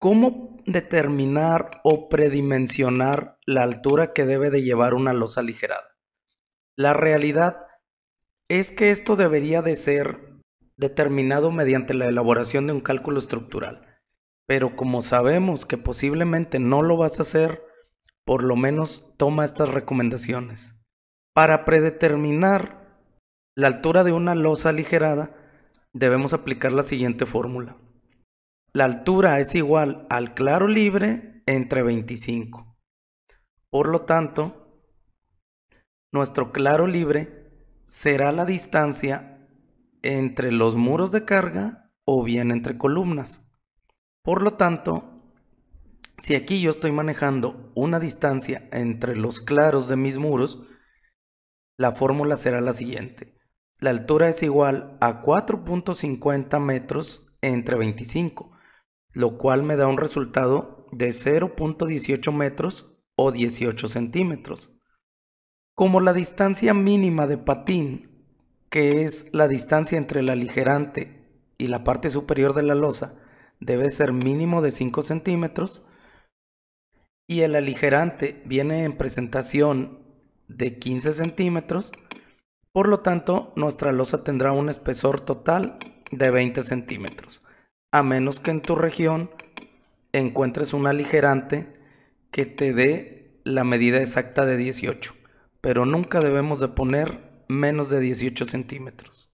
¿Cómo determinar o predimensionar la altura que debe de llevar una losa aligerada? La realidad es que esto debería de ser determinado mediante la elaboración de un cálculo estructural. Pero como sabemos que posiblemente no lo vas a hacer, por lo menos toma estas recomendaciones. Para predeterminar la altura de una losa aligerada, debemos aplicar la siguiente fórmula. La altura es igual al claro libre entre 25. Por lo tanto, nuestro claro libre será la distancia entre los muros de carga o bien entre columnas. Por lo tanto, si aquí yo estoy manejando una distancia entre los claros de mis muros, la fórmula será la siguiente. La altura es igual a 4.50 metros entre 25 lo cual me da un resultado de 0.18 metros o 18 centímetros. Como la distancia mínima de patín, que es la distancia entre el aligerante y la parte superior de la losa, debe ser mínimo de 5 centímetros, y el aligerante viene en presentación de 15 centímetros, por lo tanto nuestra losa tendrá un espesor total de 20 centímetros a menos que en tu región encuentres un aligerante que te dé la medida exacta de 18, pero nunca debemos de poner menos de 18 centímetros.